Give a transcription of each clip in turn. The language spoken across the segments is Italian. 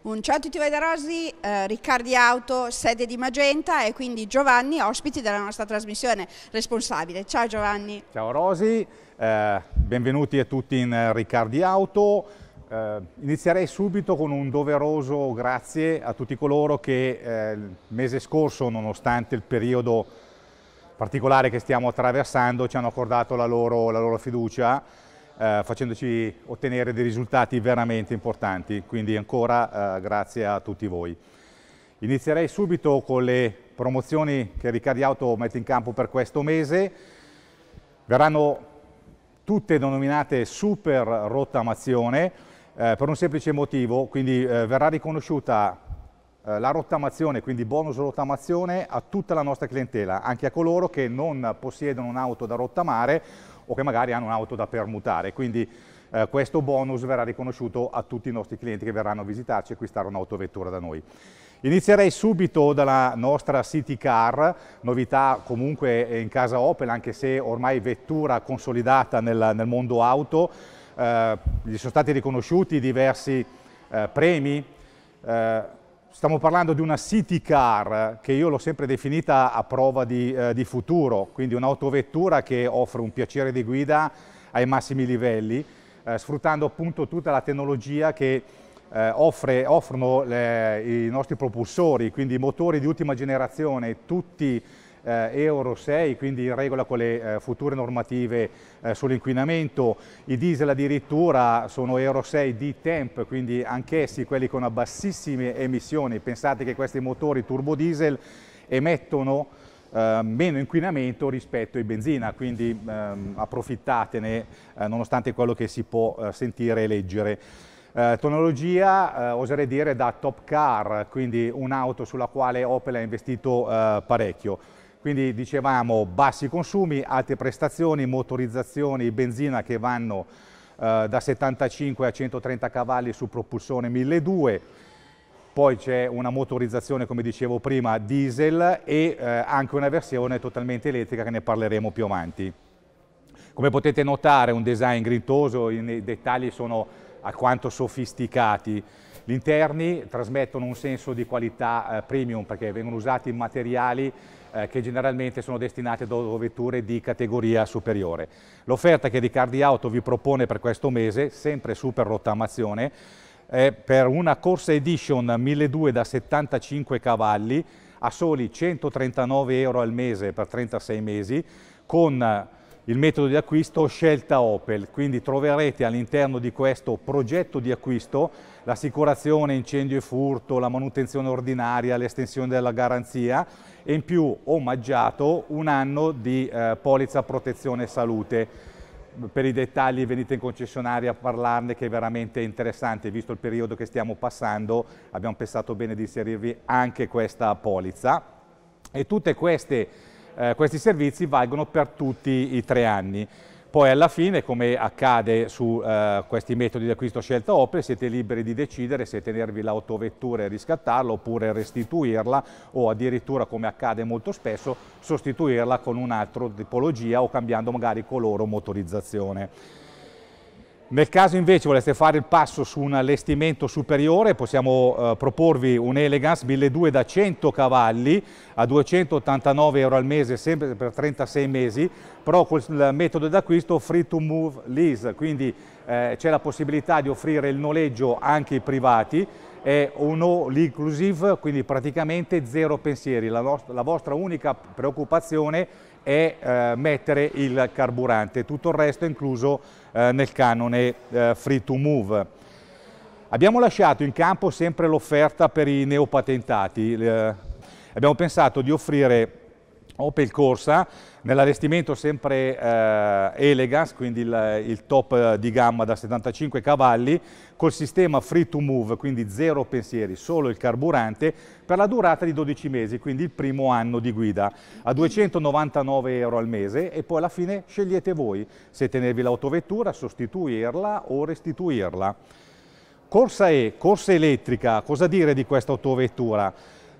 Un ciao a tutti voi da Rosi, eh, Riccardi Auto, sede di Magenta e quindi Giovanni, ospiti della nostra trasmissione responsabile. Ciao Giovanni. Ciao Rosi, eh, benvenuti a tutti in Riccardi Auto. Eh, inizierei subito con un doveroso grazie a tutti coloro che eh, il mese scorso, nonostante il periodo particolare che stiamo attraversando, ci hanno accordato la loro, la loro fiducia eh, facendoci ottenere dei risultati veramente importanti, quindi ancora eh, grazie a tutti voi. Inizierei subito con le promozioni che Riccardi Auto mette in campo per questo mese. Verranno tutte denominate super rottamazione eh, per un semplice motivo, quindi eh, verrà riconosciuta eh, la rottamazione, quindi bonus rottamazione a tutta la nostra clientela, anche a coloro che non possiedono un'auto da rottamare o che magari hanno un'auto da permutare. Quindi eh, questo bonus verrà riconosciuto a tutti i nostri clienti che verranno a visitarci e acquistare un'autovettura da noi. Inizierei subito dalla nostra City Car, novità comunque in casa Opel, anche se ormai vettura consolidata nel, nel mondo auto. Eh, gli sono stati riconosciuti diversi eh, premi, eh, Stiamo parlando di una city car che io l'ho sempre definita a prova di, eh, di futuro, quindi un'autovettura che offre un piacere di guida ai massimi livelli, eh, sfruttando appunto tutta la tecnologia che eh, offre, offrono le, i nostri propulsori, quindi motori di ultima generazione, tutti eh, Euro 6, quindi in regola con le eh, future normative eh, sull'inquinamento. I diesel addirittura sono Euro 6 D-Temp, quindi anch'essi quelli con bassissime emissioni. Pensate che questi motori turbodiesel emettono eh, meno inquinamento rispetto ai benzina, quindi ehm, approfittatene eh, nonostante quello che si può eh, sentire e leggere. tecnologia, oserei dire, da top car, quindi un'auto sulla quale Opel ha investito parecchio. Quindi dicevamo bassi consumi, alte prestazioni, motorizzazioni, benzina che vanno eh, da 75 a 130 cavalli su propulsione 1200, poi c'è una motorizzazione, come dicevo prima, diesel e eh, anche una versione totalmente elettrica che ne parleremo più avanti. Come potete notare un design grintoso, i dettagli sono alquanto sofisticati. Gli interni trasmettono un senso di qualità eh, premium perché vengono usati materiali eh, che generalmente sono destinate a vetture di categoria superiore. L'offerta che Riccardi Auto vi propone per questo mese, sempre super rottamazione, è per una Corsa Edition 1200 da 75 cavalli a soli 139 euro al mese per 36 mesi, con il metodo di acquisto scelta Opel, quindi troverete all'interno di questo progetto di acquisto l'assicurazione incendio e furto, la manutenzione ordinaria, l'estensione della garanzia e in più omaggiato un anno di eh, polizza protezione e salute. Per i dettagli venite in concessionaria a parlarne che è veramente interessante, visto il periodo che stiamo passando abbiamo pensato bene di inserirvi anche questa polizza e tutte queste eh, questi servizi valgono per tutti i tre anni. Poi alla fine, come accade su eh, questi metodi di acquisto scelta Opel, siete liberi di decidere se tenervi l'autovettura e riscattarla oppure restituirla o addirittura, come accade molto spesso, sostituirla con un'altra tipologia o cambiando magari colore o motorizzazione. Nel caso invece voleste fare il passo su un allestimento superiore possiamo eh, proporvi un Elegance 1200 da 100 cavalli a 289 euro al mese sempre per 36 mesi però col metodo d'acquisto free to move lease quindi eh, c'è la possibilità di offrire il noleggio anche ai privati è un all inclusive quindi praticamente zero pensieri la, la vostra unica preoccupazione è e eh, mettere il carburante, tutto il resto è incluso eh, nel canone eh, free to move. Abbiamo lasciato in campo sempre l'offerta per i neopatentati, eh, abbiamo pensato di offrire Opel Corsa, nell'allestimento sempre eh, Elegance, quindi il, il, top di gamma da 75 cavalli, col sistema free to move, quindi zero pensieri, solo il carburante, per la durata di 12 mesi, quindi il primo anno di guida, a 299 euro al mese e poi alla fine scegliete voi se tenervi l'autovettura, sostituirla o restituirla. Corsa E, corsa elettrica, cosa dire di questa autovettura?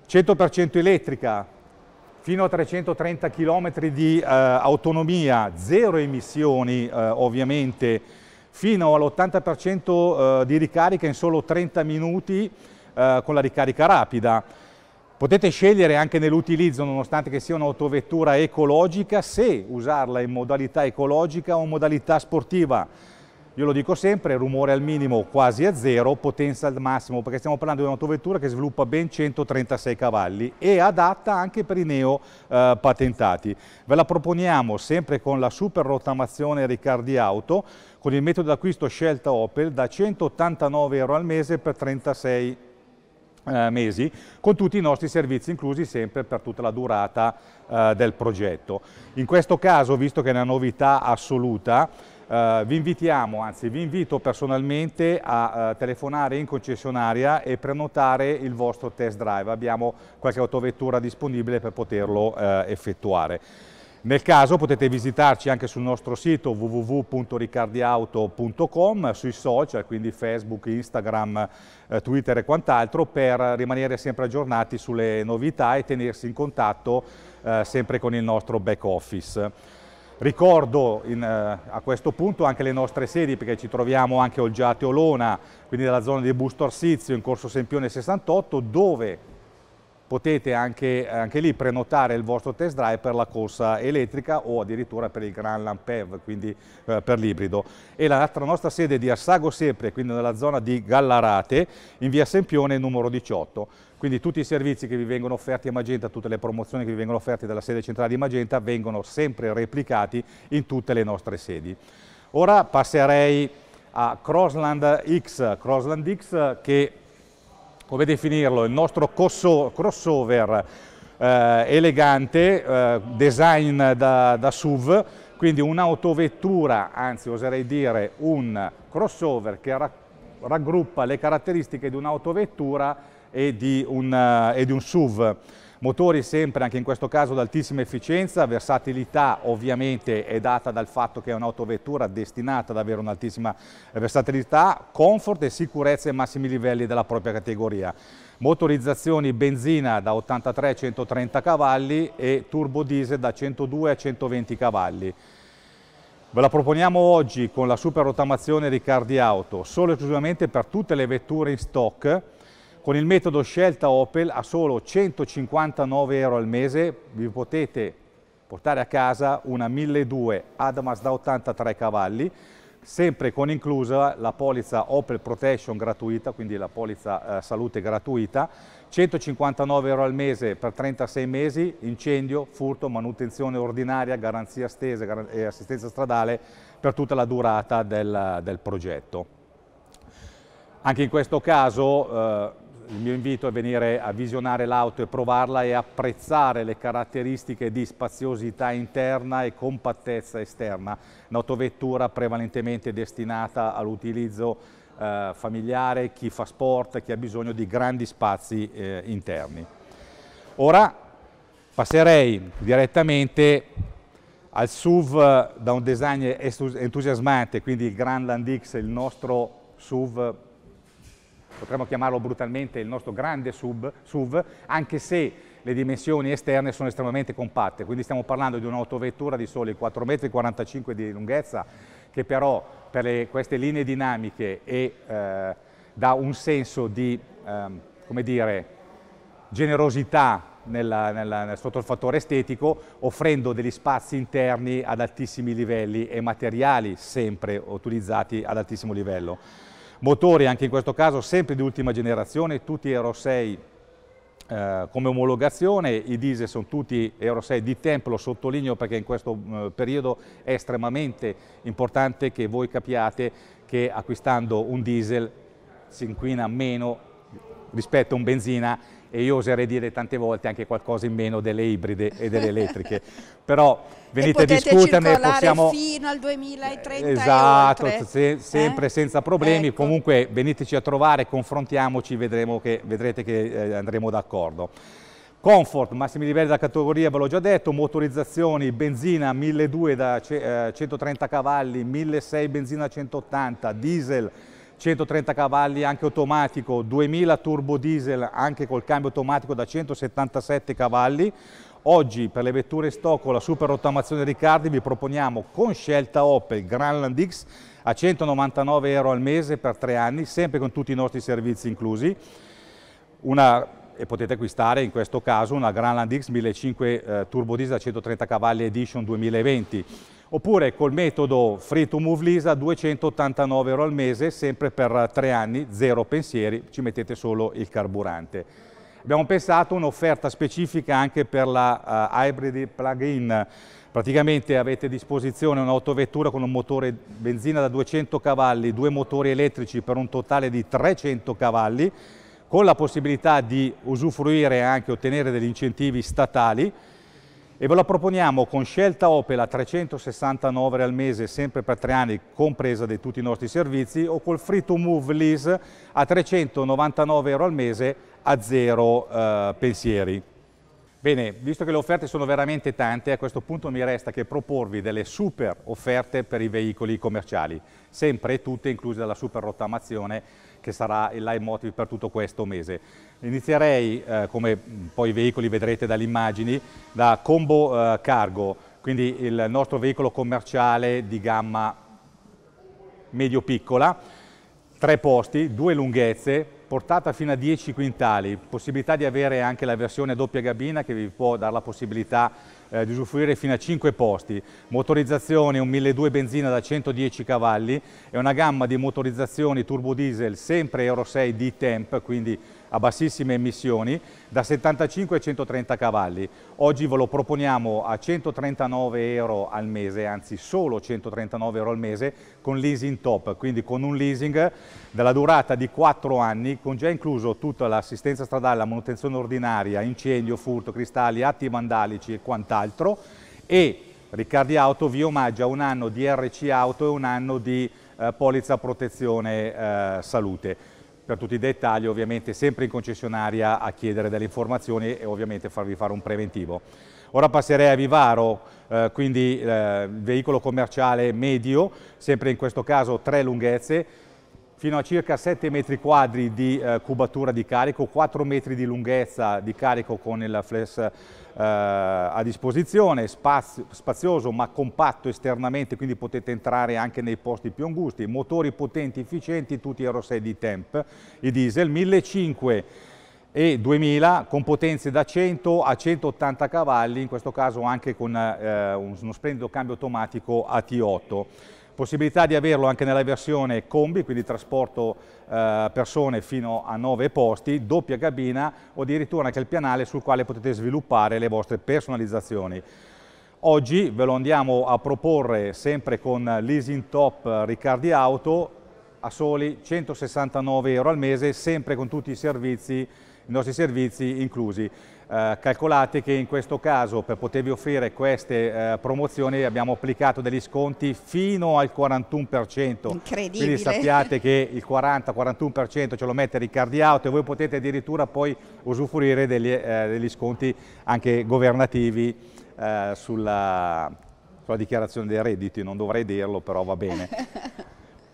100% elettrica, fino a 330 km di eh, autonomia, zero emissioni eh, ovviamente, fino all'80% eh, di ricarica in solo 30 minuti eh, con la ricarica rapida. Potete scegliere anche nell'utilizzo, nonostante che sia un'autovettura ecologica, se usarla in modalità ecologica o in modalità sportiva. Io lo dico sempre, rumore al minimo quasi a zero, potenza al massimo, perché stiamo parlando di un'autovettura che sviluppa ben 136 cavalli e adatta anche per i neo eh, patentati. Ve la proponiamo sempre con la super rotamazione Riccardi Auto, con il metodo d'acquisto scelta Opel da 189 euro al mese per 36 eh, mesi, con tutti i nostri servizi inclusi sempre per tutta la durata eh, del progetto. In questo caso, visto che è una novità assoluta, eh, vi invitiamo, anzi vi invito personalmente a uh, telefonare in concessionaria e prenotare il vostro test drive. Abbiamo qualche autovettura disponibile per poterlo uh, effettuare. Nel caso potete visitarci anche sul nostro sito www.ricardiauto.com, sui social, quindi Facebook, Instagram, Twitter e quant'altro, per rimanere sempre aggiornati sulle novità e tenersi in contatto sempre con il nostro back office. Ricordo in, eh, a questo punto anche le nostre sedi perché ci troviamo anche a Olgiate Olona, quindi nella zona di Busto Arsizio in corso Sempione 68 dove potete anche, anche, lì prenotare il vostro test drive per la corsa elettrica o addirittura per il Gran Lampev, quindi eh, per l'ibrido. E la nostra sede è di Assago Sepre, quindi nella zona di Gallarate, in via Sempione numero 18. Quindi tutti i servizi che vi vengono offerti a Magenta, tutte le promozioni che vi vengono offerte dalla sede centrale di Magenta vengono sempre replicati in tutte le nostre sedi. Ora passerei a Crossland X, Crossland X che come definirlo, il nostro crossover eh, elegante, eh, design da, da SUV, quindi un'autovettura, anzi oserei dire un crossover che ra raggruppa le caratteristiche di un'autovettura e, eh, e di un SUV. Motori sempre, anche in questo caso, ad altissima efficienza, versatilità ovviamente è data dal fatto che è un'autovettura destinata ad avere un'altissima versatilità, comfort e sicurezza ai massimi livelli della propria categoria. Motorizzazioni benzina da 83 a 130 cavalli e turbo diesel da 102 a 120 cavalli. Ve la proponiamo oggi con la super rotamazione Riccardi Auto, solo e esclusivamente per tutte le vetture in stock con il metodo scelta Opel a solo 159 euro al mese vi potete portare a casa una 1200 Adamas da 83 cavalli, sempre con inclusa la polizza Opel Protection gratuita, quindi la polizza eh, salute gratuita, 159 euro al mese per 36 mesi, incendio, furto, manutenzione ordinaria, garanzia stesa e eh, assistenza stradale per tutta la durata del, del progetto. Anche in questo caso eh, il mio invito è venire a visionare l'auto e provarla e apprezzare le caratteristiche di spaziosità interna e compattezza esterna. Un'autovettura prevalentemente destinata all'utilizzo eh, familiare, chi fa sport, chi ha bisogno di grandi spazi eh, interni. Ora passerei direttamente al SUV eh, da un design entusiasmante, quindi il Grand Land X, il nostro SUV potremmo chiamarlo brutalmente il nostro grande sub, SUV, anche se le dimensioni esterne sono estremamente compatte, quindi stiamo parlando di un'autovettura di soli 4,45 m di lunghezza, che però per le, queste linee dinamiche e, eh, dà un senso di eh, dire, generosità nella, nella, sotto il fattore estetico, offrendo degli spazi interni ad altissimi livelli e materiali sempre utilizzati ad altissimo livello. Motori anche in questo caso sempre di ultima generazione, tutti Euro 6 eh, come omologazione, i diesel sono tutti Euro 6 di tempo, lo sottolineo perché in questo eh, periodo è estremamente importante che voi capiate che acquistando un diesel si inquina meno rispetto a un benzina e io oserei dire tante volte anche qualcosa in meno delle ibride e delle elettriche. Però venite a discuterne. Possiamo... fino al 2030 Esatto, oltre, se, sempre eh? senza problemi. Ecco. Comunque veniteci a trovare, confrontiamoci, che, vedrete che eh, andremo d'accordo. Comfort, massimi livelli della categoria, ve l'ho già detto, motorizzazioni, benzina 1200 da 130 eh, cavalli, 1600 benzina 180, diesel 130 cavalli anche automatico, 2000 turbo diesel anche col cambio automatico da 177 cavalli. Oggi per le vetture stock con la super rottamazione Riccardi vi proponiamo con scelta Opel Grandland X a 199 euro al mese per tre anni, sempre con tutti i nostri servizi inclusi. Una, e potete acquistare in questo caso una Grandland X 1500 eh, turbo diesel a 130 cavalli edition 2020 oppure col metodo Free to Move Lisa 289 euro al mese, sempre per tre anni, zero pensieri, ci mettete solo il carburante. Abbiamo pensato un'offerta specifica anche per la uh, hybrid plug-in, praticamente avete a disposizione un'autovettura con un motore benzina da 200 cavalli, due motori elettrici per un totale di 300 cavalli, con la possibilità di usufruire e anche ottenere degli incentivi statali, e ve la proponiamo con scelta Opel a 369 al mese, sempre per tre anni, compresa di tutti i nostri servizi, o col free to move lease a 399 euro al mese a zero eh, pensieri. Bene, visto che le offerte sono veramente tante, a questo punto mi resta che proporvi delle super offerte per i veicoli commerciali, sempre e tutte incluse dalla super rottamazione che sarà il motive per tutto questo mese. Inizierei, eh, come poi i veicoli vedrete dalle immagini, da Combo eh, Cargo, quindi il nostro veicolo commerciale di gamma medio-piccola, tre posti, due lunghezze, portata fino a 10 quintali, possibilità di avere anche la versione a doppia gabina che vi può dare la possibilità eh, di usufruire fino a 5 posti, motorizzazione un 1200 benzina da 110 cavalli e una gamma di motorizzazioni turbo diesel sempre Euro 6 D-Temp, quindi a bassissime emissioni da 75 a 130 cavalli. Oggi ve lo proponiamo a 139 euro al mese, anzi solo 139 euro al mese con leasing top, quindi con un leasing della durata di 4 anni con già incluso tutta l'assistenza stradale, la manutenzione ordinaria, incendio, furto, cristalli, atti vandalici e quant'altro e Riccardi Auto vi omaggia un anno di RC Auto e un anno di eh, polizza protezione eh, salute per tutti i dettagli ovviamente sempre in concessionaria a chiedere delle informazioni e ovviamente farvi fare un preventivo. Ora passerei a Vivaro, eh, quindi eh, veicolo commerciale medio, sempre in questo caso tre lunghezze, fino a circa 7 metri quadri di eh, cubatura di carico, 4 metri di lunghezza di carico con il flex eh, a disposizione, spazio, spazioso ma compatto esternamente, quindi potete entrare anche nei posti più angusti, motori potenti, efficienti, tutti Euro 6 di temp, i diesel 1500 e 2000 con potenze da 100 a 180 cavalli, in questo caso anche con eh, uno splendido cambio automatico AT8 possibilità di averlo anche nella versione combi, quindi trasporto eh, persone fino a 9 posti, doppia cabina o addirittura anche il pianale sul quale potete sviluppare le vostre personalizzazioni. Oggi ve lo andiamo a proporre sempre con leasing top Riccardi Auto a soli 169 euro al mese, sempre con tutti i servizi i nostri servizi inclusi. Eh, calcolate che in questo caso per potervi offrire queste eh, promozioni abbiamo applicato degli sconti fino al 41%. Incredibile. Quindi sappiate che il 40-41% ce lo mette Riccardi Auto e voi potete addirittura poi usufruire degli, eh, degli sconti anche governativi eh, sulla, sulla dichiarazione dei redditi, non dovrei dirlo però va bene.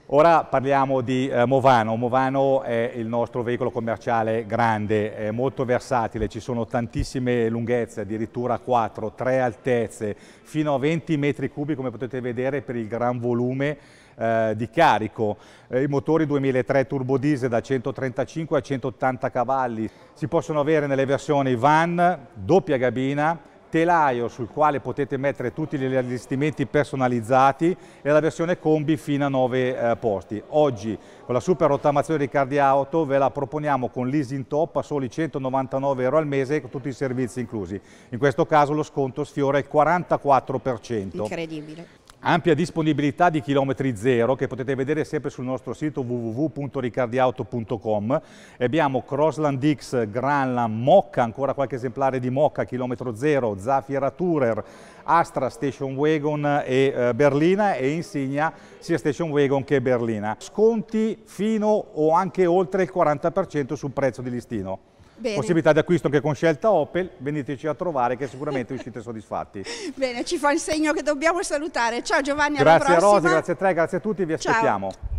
Ora parliamo di eh, Movano. Movano è il nostro veicolo commerciale grande, è molto versatile, ci sono tantissime lunghezze, addirittura 4, 3 altezze, fino a 20 metri cubi come potete vedere per il gran volume eh, di carico. Eh, I motori 2003 turbodiesel da 135 a 180 cavalli. Si possono avere nelle versioni van, doppia gabina, telaio sul quale potete mettere tutti gli allestimenti personalizzati e la versione combi fino a 9 eh, posti. Oggi con la super rottamazione di Cardi Auto ve la proponiamo con leasing top a soli 199 euro al mese con tutti i servizi inclusi. In questo caso lo sconto sfiora il 44%. Incredibile ampia disponibilità di chilometri zero che potete vedere sempre sul nostro sito www.riccardiauto.com abbiamo Crossland X, Granland, Mocca, ancora qualche esemplare di Mocca, chilometro zero, Zafira Tourer, Astra Station Wagon e eh, Berlina e Insignia sia Station Wagon che Berlina. Sconti fino o anche oltre il 40% sul prezzo di listino. Bene. Possibilità di acquisto anche con scelta Opel, veniteci a trovare che sicuramente uscite soddisfatti. Bene, ci fa il segno che dobbiamo salutare. Ciao Giovanni, grazie alla prossima. Grazie a Rosa, grazie a te, grazie a tutti, vi aspettiamo. Ciao.